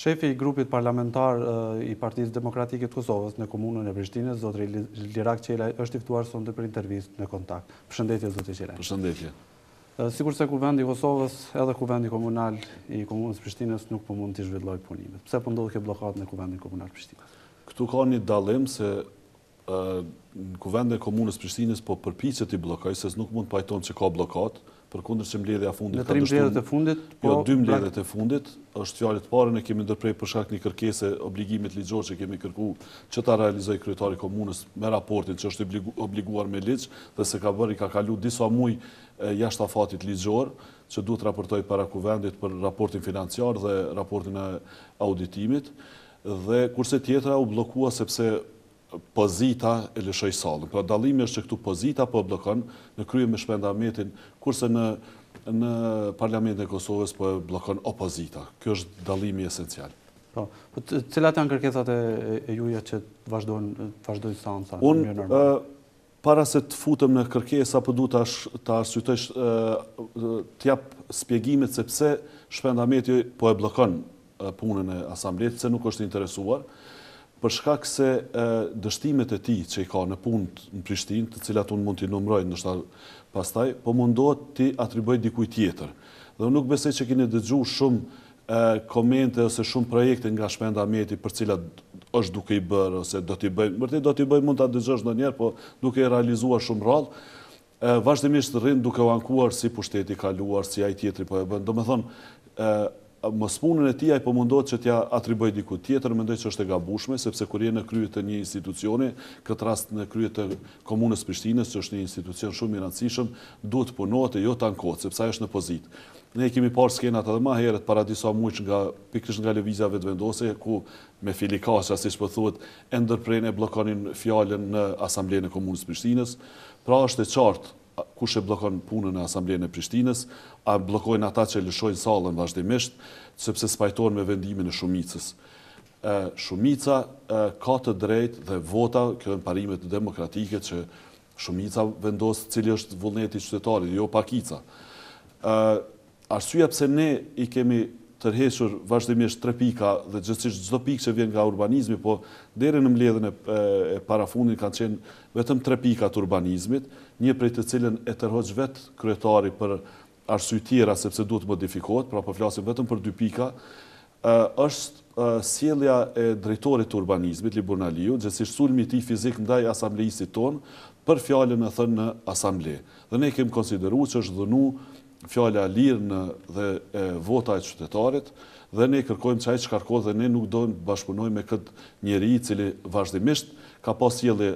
Shefi i grupit parlamentar i Partisë të Kosovës në komunën e Prishtinës, zotri Lirak Qelaj, është iftuar sonde për intervjist në kontakt. Përshëndetje, zotri Qelaj. Përshëndetje. Sikur se kuvendi Kosovës, edhe kuvendi komunal i komunës Prishtinës nuk po mund të zhvidloj punimet. Pse pëndodhë po ke blokat në kuvendi komunal Prishtinës? Këtu ka një dalim se në kuvendi komunës Prishtinës po përpicit i blokaj, se nuk mund pajton që ka blokat, për kundër që mbledhja fundit ka dështu... Në tri mbledhjet e fundit, jo, po... Jo, dy mbledhjet e fundit, është fjallit pare, në kemi ndërprej përshak një kërkese obligimit ligjor që kemi kërku që ta realizoj kryetari komunës me raportin që është obliguar me ligj dhe se ka bërë i ka kalu disa muj jashtë afatit ligjor që duhet raportoj para kuvendit për raportin financiar dhe raportin e auditimit dhe kurse tjetra u blokua sepse pozita e lëshoj salën. Pra dalimi është që këtu pozita po blokon në krye me shpendametin, kurse në në e Kosovës po e blokon opozita. Kjo është dalimi esencial. Pra, të cilat janë kërkesat e juja që të vazhdojnë stansa? Unë, para se të futëm në kërkesa, për po du të arsytojsh të japë spjegimet se pse shpenda po e blokon punën e asamblet, se nuk është interesuar për shkak se dështimet e ti që i ka në punë në Prishtinë, të cilat unë mund t'i numrojnë në shtarë pastaj, po mundohet t'i atribuaj dikuj tjetër. Dhe nuk besej që kini dëgju shumë komente ose shumë projekte nga shpenda ameti për cilat është duke i bërë ose do t'i bëj, Mërti do t'i bëj mund t'a dëgjësh në njerë, po duke i realizuar shumë rrallë, Vashdimisht rrinë duke u ankuar si pushteti kaluar, si a po e bëndë. Do me thonë, punën e tia i po pëmëndohet që tja atribojt diku tjetër, mendoj që është e gabushme, sepse kur je në kryet të një institucioni, këtë rast në kryet të komunës Prishtinës, që është një institucion shumë i rancishëm, duhet punohet e jo të ankohet, sepse është në pozitë. Ne kemi parë skenat edhe ma herët para disa muqë nga pikrish nga levizjave të vendose, ku me filikasha, si që pëthuet, po endërprejnë e blokonin fjallën në Asamblejnë e Komunës Prishtinës. Pra është e qartë kush e blokon punën e Asamblejën e Prishtinës, a blokojnë ata që lëshojnë salën vazhdimisht, sepse spajtojnë me vendimin e shumicës. Shumica ka të drejt dhe vota, kjo në parimet demokratike që shumica vendosë cili është vullneti qytetarit, jo pakica. Arsua pëse ne i kemi tërhesur vazhdimisht tre pika dhe gjithësish gjithë pika që vjen nga urbanizmi, po deri në mledhën e parafundin kanë qenë vetëm tre pika të urbanizmit, një prej të cilën e tërhoq vetë kryetari për arsuj tjera sepse duhet të modifikot, pra po flasim vetëm për dy pika, është sielja e drejtorit të urbanizmit, Liburnaliu, burna liju, sulmi ti fizik ndaj asamblejisi tonë, për fjallën e thënë në asamblej. Dhe ne kemë konsideru që është dhënu fjala lirë në dhe vota e qytetarit, dhe ne kërkojmë që ajtë shkarkohet dhe ne nuk dojmë bashkëpunoj me këtë njeri cili vazhdimisht ka pas jeli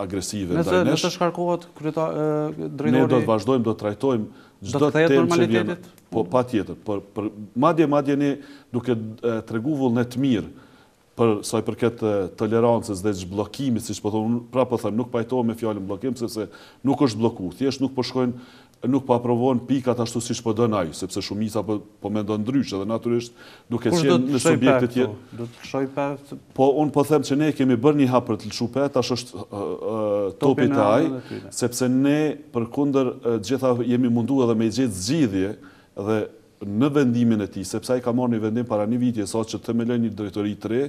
agresive dhe nesh. të shkarkohet drejtori... Ne do të vazhdojmë, do të trajtojmë gjithë të temë që vjenë. Po, pa tjetër. Madje, madje ne duke të reguvull në të mirë për saj përket tolerancës dhe zhblokimi, si që përthonë, po pra përthëm, po nuk pajtohë me blokim, se nuk është bloku, thjesht nuk përshkojnë po nuk po aprovon pikat ashtu si që po dënaj, sepse shumica po, po me ndonë ndryshë dhe naturisht nuk e qenë në subjekte po? tje. Po unë po them që ne kemi bërë një hapër të lëshupet, ta është topi të ajë, sepse ne për kunder gjitha jemi mundu edhe me gjithë zgjidhje dhe në vendimin e ti, sepse a i ka marrë një vendim para një vitje, sa që të melojnë një drejtori të re,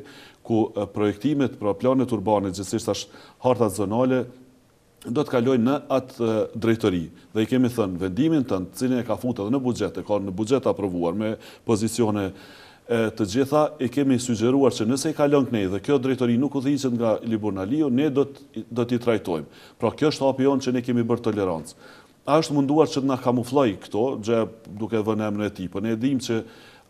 ku projektimet, pra planet urbane gjithështë ashtë hartat zonale, do të kalojnë në atë drejtëri. Dhe i kemi thënë, vendimin të në cilin e ka fund edhe në bugjet, e ka në bugjet aprovuar me pozicione të gjitha, i kemi sugjeruar që nëse i kalon kënej dhe kjo drejtëri nuk u dhijqen nga Liburnalio, ne do t'i trajtojmë. Pra kjo është apion që ne kemi bërë tolerancë. A është munduar që të nga kamufloj këto, gjë duke vënëm në e tipë, po ne dhim që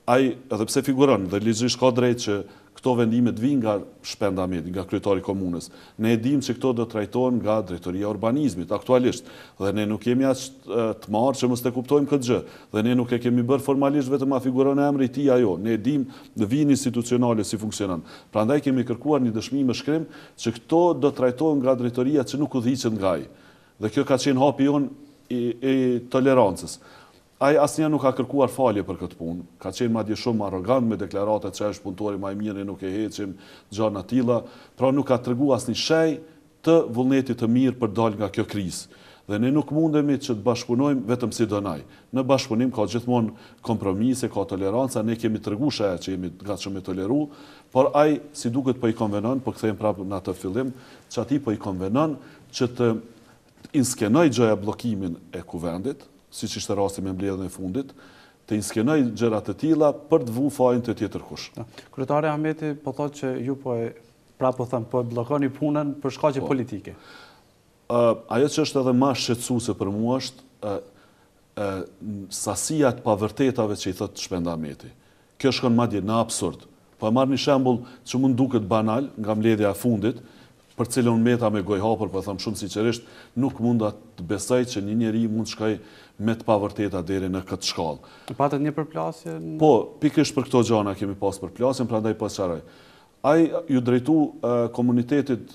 aj, edhe pse figuron dhe ligjish ka drejt që këto vendimet vinë nga shpenda me, nga kryetari komunës. Ne e dimë që këto do të nga drejtoria urbanizmit, aktualisht, dhe ne nuk jemi ashtë të marë që mështë të kuptojmë këtë gjë, dhe ne nuk e kemi bërë formalisht vetëm a figurën e emri ti ajo, ne e dimë dhe vinë institucionale si funksionan. Pra ndaj kemi kërkuar një dëshmi më shkrim që këto do të nga drejtoria që nuk u dhicën nga i. Dhe kjo ka qenë hapion e tolerancës. Ai një nuk ka kërkuar falje për këtë punë. Ka qenë madje shumë arrogant me deklarata se është punëtori më i mirë, nuk e heqim Xhan tila, pra nuk ka treguar asnjë shej të vullnetit të mirë për dal nga kjo krizë. Dhe ne nuk mundemi që të bashkunojmë vetëm si dënaj. Në bashkëpunim ka gjithmonë kompromise, ka toleranca, ne kemi treguar shej që jemi gatshëm të toleru, por ai si duket po i konvenon, po këthejmë prapë në atë fillim, çati po i konvenon që të inskenoj gjoja blokimin e kuvendit, si që ishte rasti me mbledhën e fundit, të inskenoj gjërat të tila për të vunë fajnë të tjetër kush. Kryetare Ameti po thot që ju po e pra po thëmë, po e blokoni punën për shkaqe po. politike. Ajo që është edhe ma se për mu është sasijat pavërtetave që i thot shpenda Ameti. Kjo shkon madje në absurd. Po e marrë një shembul që mund duket banal nga mbledhja fundit, për cilën meta me goj hapër, për po thamë shumë sicerisht, nuk mund të besaj që një njeri mund të shkaj me të pavërteta dheri në këtë shkallë. Në patët një përplasje? Po, pikrish për këto gjana kemi pas përplasjen, pra ndaj qaraj. Aj ju drejtu komunitetit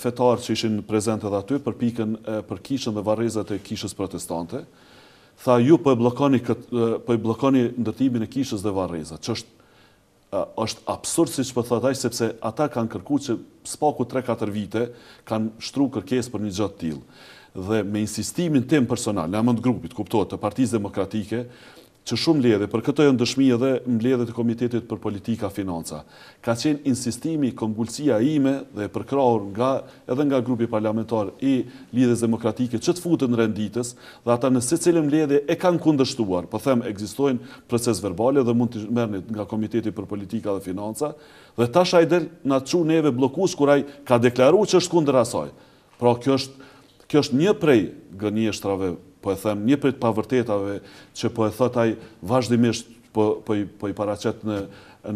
fetar që ishin prezente dhe aty për pikën për kishën dhe varezat e kishës protestante, tha ju për po e blokoni po ndërtimin e kishës dhe varezat, që është është absurd si që për po thëtaj, sepse ata kanë kërku që spaku 3-4 vite kanë shtru kërkes për një gjatë tilë. Dhe me insistimin tim personal, në amënd grupit, kuptohet, të partiz demokratike, që shumë ledhe, për këto e ndëshmi edhe mledhe të Komitetit për Politika Financa, ka qenë insistimi, kongulsia ime dhe përkraur nga, edhe nga grupi parlamentar i lidhës demokratike që të futën renditës dhe ata në se cilë mledhe e kanë kundështuar, për po them, egzistojnë proces verbale dhe mund të mërnit nga Komitetit për Politika dhe Financa, dhe ta shajder në që neve blokus kuraj ka deklaru që është kundër asaj. Pra, kjo është, kjo është një prej gënje përkëtë, po e them një prit pavërtetave që po e thot ai vazhdimisht po po i po i paraqet në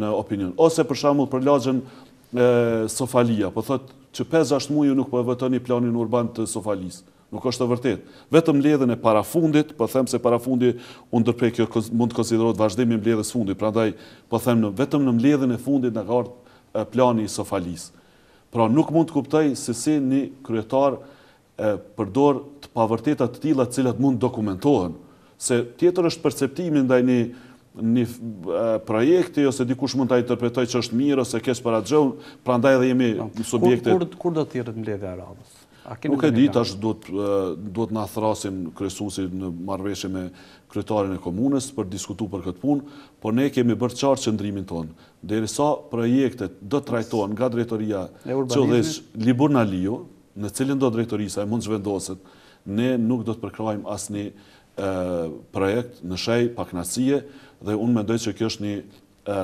në opinion ose për shembull për lagjen Sofalia po thot që 5 6 muaj nuk po e votoni planin urban të Sofalis nuk është e vërtet vetëm mbledhën e parafundit po them se parafundi u kjo mund të konsiderohet vazhdimi mbledhës fundit, prandaj po them në vetëm në mbledhën e fundit në gartë plani i Sofalis Pra nuk mund të kuptoj se si një kryetar e përdor të pavërtetat të tilla të cilat mund dokumentohen, se tjetër është perceptimi ndaj një një projekti ose dikush mund ta interpretojë që është mirë ose atë para pra prandaj edhe jemi po, në subjekte. Kur do të thirret mbledhja e Nuk e di tash do të do të na thrasim në marrëveshje me kryetarin e komunës për të diskutuar për këtë punë, por ne kemi bërë qarë qëndrimin ton. Derisa projektet do të trajtohen nga drejtoria e Çodhës Liburnaliu, në cilin do drejtorisa e mund të ne nuk do të përkrajmë asë një projekt në shej, pak dhe unë mendoj që kjo është një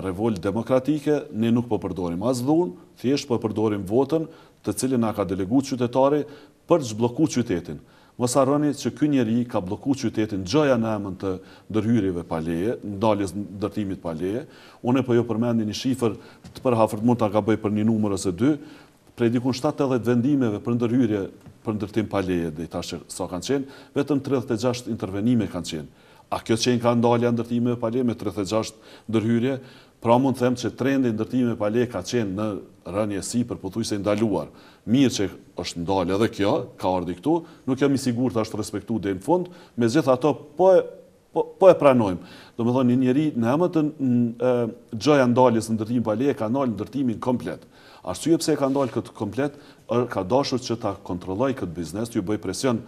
revolt demokratike, ne nuk po përdorim asë dhunë, thjesht po përdorim votën të cilin a ka delegu qytetari për të zbloku qytetin. Mësa rëni që kjo njeri ka bloku qytetin gjëja në emën të dërhyrive paleje, në daljes në dërtimit paleje. Une po jo përmendi një shifër të përhafërt mund të ka bëj për një numër ose dy, prej dikun 7 vendimeve për ndërhyrje për ndërtim paleje dhe i tashë sa kanë qenë, vetëm 36 intervenime kanë qenë. A kjo qenë ka ndalja ndërtime paleje me 36 ndërhyrje? Pra mund them që trendi ndërtime paleje ka qenë në rënje për pëthuj se ndaluar. Mirë që është ndalja dhe kjo, ka ardi këtu, nuk jam i sigur të ashtë respektu dhe në fund, me zitha ato po e... Po, po e pranojmë, do me dhe një njeri në emë të gjoja ndaljes në ndërtimin për ka ndaljë në ndërtimin komplet. Arsye pse e ka ndalë këtë komplet, ka dashur që ta kontrolloj këtë biznes, ju bëj presion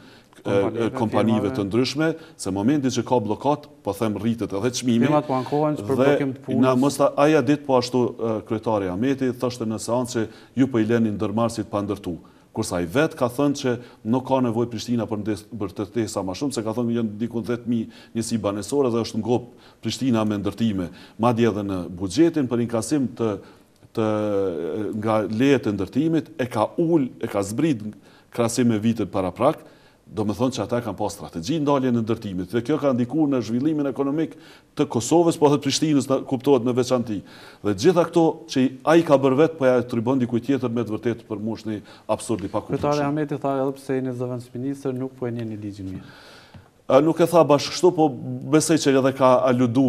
kompanive, të ndryshme, se momenti që ka blokat, po them rritet edhe qmimi. Firmat po ankohen që përbëkim të punës. Dhe mos mësta, aja dit po ashtu kryetari Ameti, thoshte në seancë që ju po i leni ndërmarrësit pa ndërtu. Kursa i vetë ka thënë që nuk ka nevoj Prishtina për, ndes, të sa ma shumë, se ka thënë që jënë dikun 10.000 njësi banesore dhe është ngopë Prishtina me ndërtime. Ma dje edhe në bugjetin për inkasim të nga leje të ndërtimit e ka ul, e ka zbrit krahasim me vitet para prak, do të thonë se ata kanë pas strategji ndalje në ndërtimit. Dhe kjo ka ndikuar në zhvillimin ekonomik të Kosovës, po edhe të Prishtinës, kuptohet në veçantë. Dhe gjitha këto që ai ka bërë vetë po ja tribon diku tjetër me të vërtetë për mushni absurd i pakuptueshëm. Këtare, Ahmeti tha edhe pse në zëvënës ministër nuk po e një një ligjin mirë. Nuk e tha bashkështu, po besej që edhe ka aludu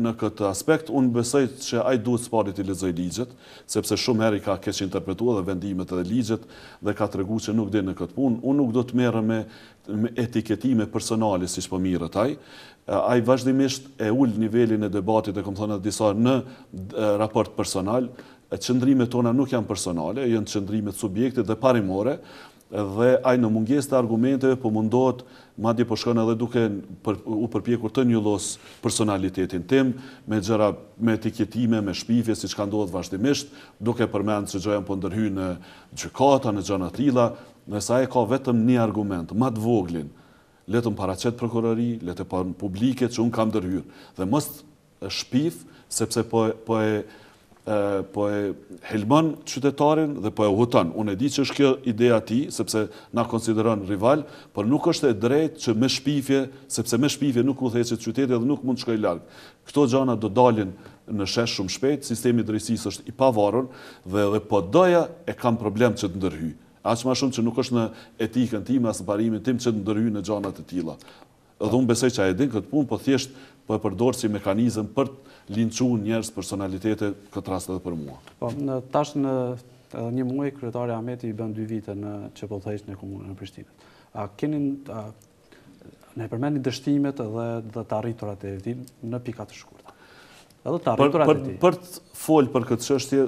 në këtë aspekt, unë besej që ajtë duhet së parit i lezoj ligjet, sepse shumë heri ka keq interpretua dhe vendimet edhe ligjet dhe ka të regu që nuk dhe në këtë punë. Unë nuk do të merë me etiketime personali, si shpo mirë taj. Ajtë vazhdimisht e ullë nivelin e debatit e këmë thënë atë disa në raport personal, qëndrimet tona nuk janë personale, janë qëndrimet subjektit dhe parimore, dhe ajë në munges të argumente, po mundot, ma di po edhe duke u përpjekur të një los personalitetin tim, me gjera me etiketime, me shpifje, si që ka ndodhë vazhdimisht, duke përmenë që gjojnë po ndërhy në gjykata, në gjëna trila, nësa e ka vetëm një argument, ma të voglin, letëm paracet prokurori, letëm publike që unë kam ndërhyrë, dhe mështë shpif, sepse po, po e po e helmon qytetarin dhe po e uhutan. Unë e di që është kjo ideja ti, sepse na konsideron rival, por nuk është e drejt që me shpifje, sepse me shpifje nuk mund të heqet qytetit dhe nuk mund të shkoj largë. Këto gjana do dalin në shesh shumë shpet, sistemi drejsis është i pavarun dhe dhe po doja e kam problem që të ndërhy. Aqma shumë që nuk është në etikën tim, asë në parimin tim që të ndërhy në gjana të tila. Edhe unë besej që a e din këtë punë, po thjesht po e përdorë si mekanizëm për të linqu njerës personalitetet këtë rast edhe për mua. Po, në tash në një muaj, kërëtare Ameti i bën dy vite në që po thejsh në komunën në Prishtinët. A kenin, ne e përmeni dështimet edhe dhe të arriturat e vetin në pikat të shkurta. Edhe të arriturat e ti. Për të folë për këtë qështje,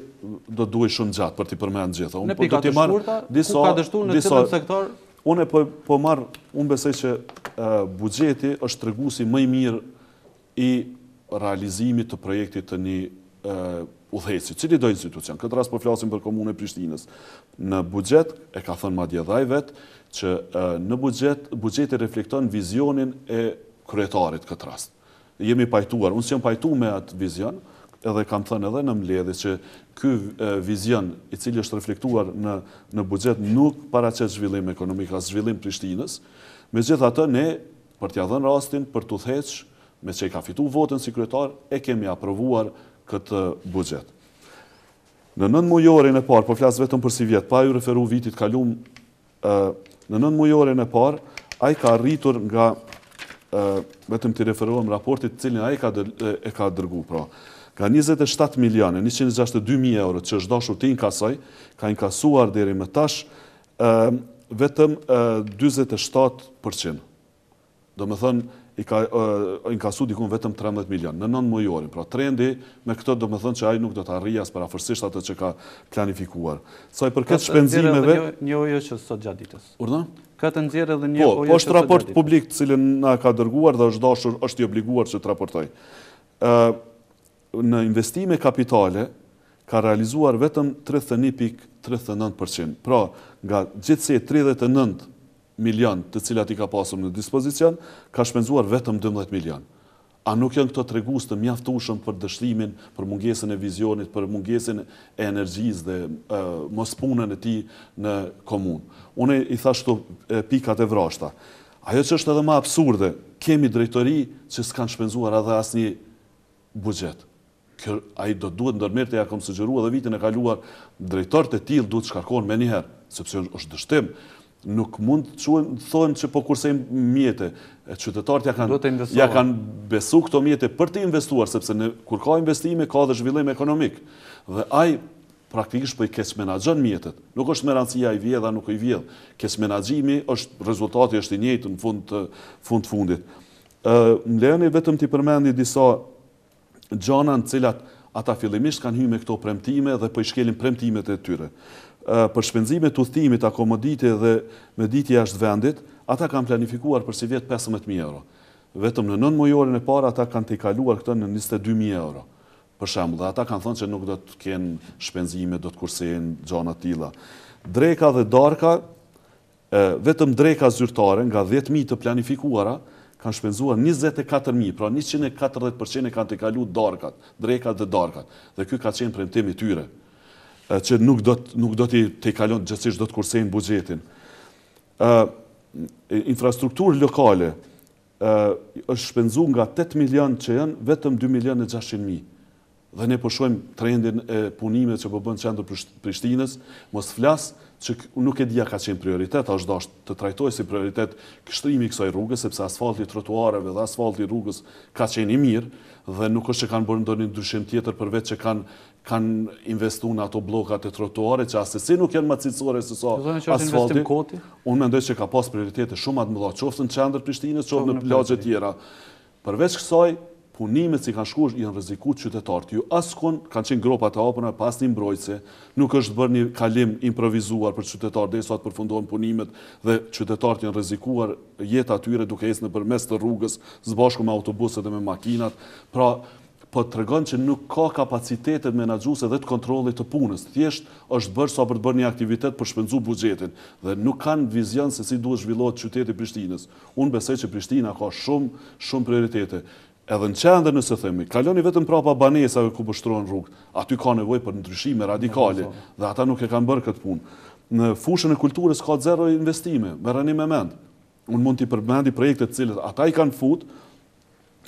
do duaj shumë gjatë për ti përmenë gjitha. Në po pikat të shkurta, ku ka dështu në sektor? Unë e po, po marë, unë besej që bugjeti është të regusi mëj mirë i realizimit të projektit të një udheci. Qili do institucion? Këtë ras po flasim për Komune Prishtinës. Në bugjet, e ka thënë Madje Dhajvet, vetë, që në bugjet, bugjeti reflekton vizionin e kryetarit këtë rasë. Jemi pajtuar, unë si jemi pajtu me atë vizion, edhe kam thënë edhe në mledhi që ky vizion i cili është reflektuar në bugjet nuk para që zhvillim ekonomik, a zhvillim Prishtinës, me gjitha të ne për t'ja dhenë rastin, për t'u theq, me që i ka fitu votën si kryetar, e kemi aprovuar këtë bugjet. Në nën mujorin e parë, për po flasë vetëm për si vjetë, pa ju referu vitit kalumë, në nën mujorin e parë, a i ka rritur nga, vetëm t'i referuam raportit cilin a i ka dërgu, pra. Ka 27 milione, 162.000 euro që është dashur të inkasoj, ka inkasuar dheri më tash vetëm 27%. Do më thënë, i ka inkasu dikun vetëm 13 milion, në nënë mujorin. Pra trendi me këtë do më thënë që ajë nuk do të arrija së para fërsisht atë që ka planifikuar. Saj për këtë shpenzimeve... Një ojo që sot gjatë ditës. Urna? Ka të nëzirë edhe një ojo po, po që sot gjatë ditës. Po, është raport publik cilin nga ka dërguar dhe është dashur, është i obliguar që të raportoj në investime kapitale ka realizuar vetëm 31.39%. Pra, nga gjithse 39% milion të cilat i ka pasur në dispozicion, ka shpenzuar vetëm 12 milion. A nuk janë këto tregues të mjaftueshëm për dështimin, për mungesën e vizionit, për mungesën e energjisë dhe mos punën e tij në komunë. Unë i thash këto pikat e vrashta. Ajo që është edhe më absurde, kemi drejtori që s'kan shpenzuar edhe asnjë buxhet a i do duhet ndërmerë të ja kom sëgjerua dhe vitin e kaluar, drejtarët e tilë duhet shkarkon me njëherë, sepse është dështim, nuk mund të quen, thonë që po kurse i mjetë, e qytetarët ja kanë besu këto mjetë për të investuar, sepse në kur ka investime, ka dhe zhvillim ekonomik, dhe a po i praktikisht për i kesë menagjën mjetët, nuk është merancija i vjedha, nuk i vjedhë, kesë menagjimi është rezultati është i njëtë në fund të fundit. Më lejën e vetëm të i përmendi disa gjana në cilat ata fillimisht kanë hyrë me këto premtime dhe për po i shkelin premtimet e tyre. Për shpenzimet, udhëtimit, akomoditit dhe medit jashtë vendit, ata kanë planifikuar për si vjetë 15.000 euro. Vetëm në 9 mojorin e para, ata kanë të i kaluar këto në 22.000 euro. Për shembull, ata kanë thënë që nuk do të kenë shpenzime, do të kursejnë gjana tila. Dreka dhe darka, vetëm dreka zyrtare nga 10.000 të planifikuara, kanë shpenzua 24.000, pra 140% kanë të kalu darkat, drekat dhe darkat, dhe kjo ka qenë premtimi tyre, që nuk do të i kalon të gjësish do të kursejnë bugjetin. Infrastrukturë lokale është shpenzu nga 8 milion që jënë, vetëm 2 milion e 600.000 dhe ne po shohim trendin e punimeve që po bën Prishtinës, mos flas që nuk e dia ka qenë prioritet, është dash të trajtojë si prioritet kështrimi i kësaj rruge sepse asfalti i trotuareve dhe asfalti i rrugës ka qenë i mirë dhe nuk është që kanë bërë ndonjë ndryshim tjetër përveç që kanë kanë investuar në ato blokat e trotuare që as si nuk janë më cilësore se sa asfalti. Unë mendoj se ka pas prioritete shumë më dha, qoftë në Prishtinës, qoftë në plazhe të tjera. Përveç kësaj, punimet që kanë shkuar janë rrezikuar qytetarët të ju askon kanë qenë gropa të hapura pas një mbrojtëse nuk është bërë një kalim improvisuar për qytetar derisa të përfundohen punimet dhe qytetarët janë rrezikuar jeta tyre duke ecën përmes të rrugës së bashku me autobuset dhe me makinat pra po tregon se nuk ka kapacitetet menagjuse dhe të kontrolit të punës thjesht është bërë sa për të bërë një aktivitet për shpenzu buxhetin dhe nuk kanë vizion se si duhet zhvillohet qyteti i Prishtinës unë besoj se Prishtina ka shumë shumë prioritete edhe në qendër nëse themi, kaloni vetëm prapa banesave ku pështruan rrugë, aty ka nevoj për ndryshime radikale, dhe ata nuk e kanë bërë këtë punë. Në fushën e kulturës ka zero investime, më rëni me mendë. Unë mund t'i përmendi projekte të cilët ata i kanë futë,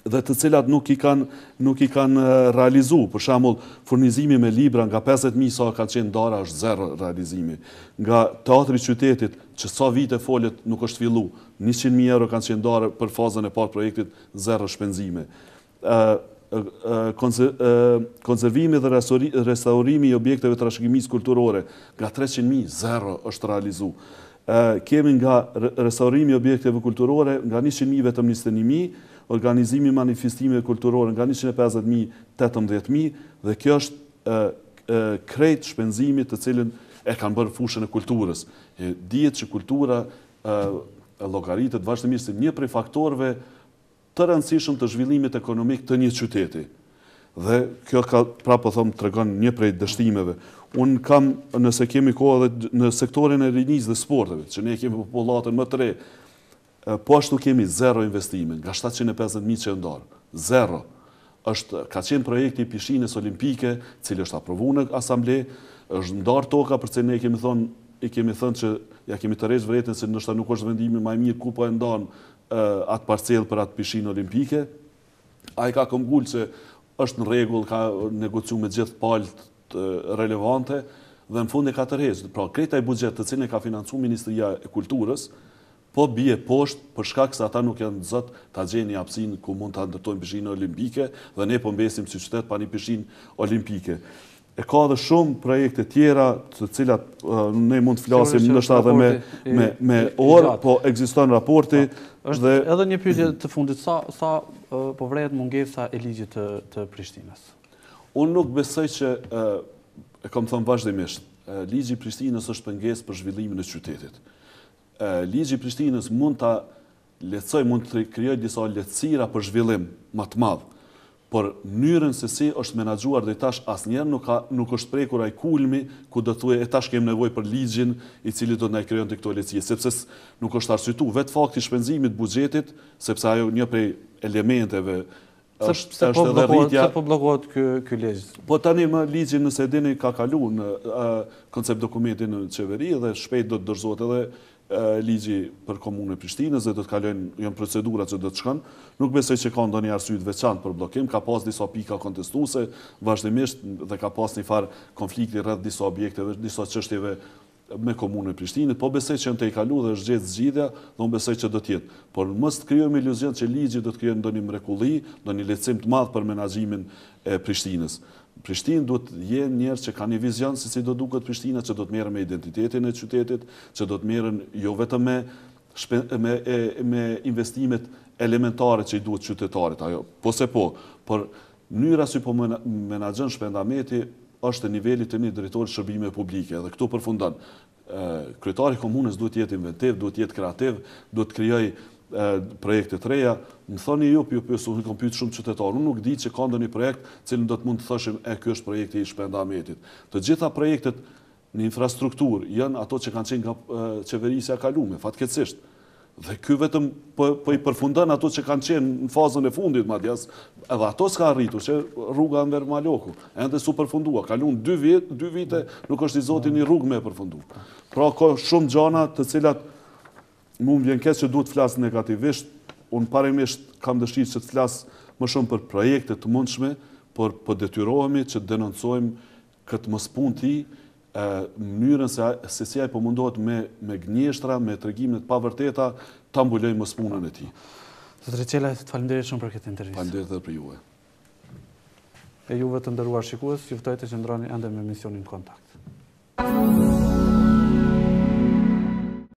dhe të cilat nuk i kanë nuk i kanë realizu. Për shembull, furnizimi me Libra nga 50.000 sa so ka qenë dara është zero realizimi. Nga teatri qytetit, që sa vite folet nuk është fillu, 100.000 euro kanë qenë dara për fazën e të projektit, zero shpenzime. Konservimi dhe restaurimi i objekteve të kulturore, nga 300.000, zero është realizu. Kemi nga restaurimi i objekteve kulturore, nga 100.000 vetëm 21.000, organizimi manifestimeve kulturore nga 150.000-18.000 dhe kjo është krejt shpenzimit të cilin e kanë bërë fushën e kulturës. Dijet që kultura logaritët vazhdimisht si një prej faktorve të rëndësishëm të zhvillimit ekonomik të një qyteti. Dhe kjo ka prapo thomë të regon një prej dështimeve. Unë kam, nëse kemi kohë dhe në sektorin e rinjiz dhe sporteve, që ne kemi populatën më të rejë, po ashtu kemi zero investime, nga 750.000 që e ndorë, zero. ka qenë projekti pishinës olimpike, cilë është aprovu në asamble, është ndarë toka, përse ne kemi i kemi thënë që ja kemi të rejtë vretën se nështë nuk është vendimi ma i mirë ku po e ndonë atë parcelë për atë pishinë olimpike. A i ka këmgullë që është në regullë, ka negociu me gjithë palët relevante dhe në fund e ka të rejtë. Pra, kreta i budget të cilën e ka financu Ministria e Kulturës, po bie poshtë për shkak se ata nuk janë zot ta gjeni hapsin ku mund ta ndërtojnë pëshinë olimpike dhe ne po mbesim si qytet pa një pëshinë olimpike. E ka dhe shumë projekte tjera të cilat uh, ne mund të flasim nështë po shtatë dhe me orë, po egzistojnë raporti. është edhe një pyshje të fundit, sa uh, po vrejtë mungesa e ligjit të Prishtinës? Unë nuk besoj që, uh, e kam thëmë vazhdimisht, ligjit Prishtinës është pëngesë për zhvillimin e qytetit ligji i Prishtinës mund ta leccoj, mund të krijoj disa lehtësira për zhvillim më të madh. Por mënyrën se si është menaxhuar deri tash asnjëherë nuk ka nuk është prekur ai kulmi ku do thuaj e tash kemi nevojë për ligjin i cili do të na krijon këto lehtësi, sepse nuk është arsyetuar vetë fakti shpenzimit të buxhetit, sepse ajo një prej elementeve është se është po edhe rritja se po bllokohet ky ky ligj. Po tani më ligjin nëse dini ka kaluar në koncept dokumenti në qeveri dhe shpejt do të dorëzohet edhe ligji për komunë e Prishtinës dhe do të kalojnë, jënë procedura që do të shkën, nuk besoj që ka ndo një arsujt veçant për blokim, ka pas disa pika kontestuse, vazhdimisht dhe ka pas një farë konflikti rrët disa objekteve, disa qështjeve me komunë e Prishtinët, po besoj që në të i kalu dhe është gjithë zgjidhja dhe unë besoj që do tjetë. Por mështë kryojmë iluzion që ligji do të kryojnë ndo një mrekulli, do një lecim të madhë për menajimin e Prishtinës. Prishtinë duhet të jenë njerëz që ka një vizion se si do duket Prishtina, që do të merren me identitetin e qytetit, që do të merren jo vetëm me me me investimet elementare që i duhet qytetarit ajo. Po se po, por mënyra si po menaxhon shpendameti është te të një dritori shërbime publike dhe këtu përfundon. Kryetari i komunës duhet të jetë inventiv, duhet të jetë kreativ, duhet të krijojë projekte të reja, më thoni ju, për ju në kom shumë qytetarë, unë nuk di që ka ndë një projekt që në do të mund të thëshim e kjo është projekte i shpendametit. Të gjitha projekte në infrastruktur jënë ato që kanë qenë nga qeverisja kalume, fatkecisht, dhe kjo vetëm për po, po i përfundën ato që kanë qenë në fazën e fundit, edhe ato s'ka rritu që rruga në verë maloku, e ndë e su përfundua, kalun dy vite, nuk është i zotin i rrugë me përfundu. Pra, ka shumë gjana të cilat mu më vjen kështë që duhet të flasë negativisht, unë parimisht kam dëshqit që të flasë më shumë për projekte të mundshme, por për po detyrohemi që të denoncojmë këtë mëspun ti, mënyrën se si ajë përmundohet po me gnjeshtra, me të regjimet pa vërteta, të ambullohi mëspunën e ti. Dhe të recela, të falimderit shumë për këtë intervjisë. Falimderit dhe për juve. E juve të ndëruar shikues, që vëtajte që ndroni ende me misionin kontakt. Thank you.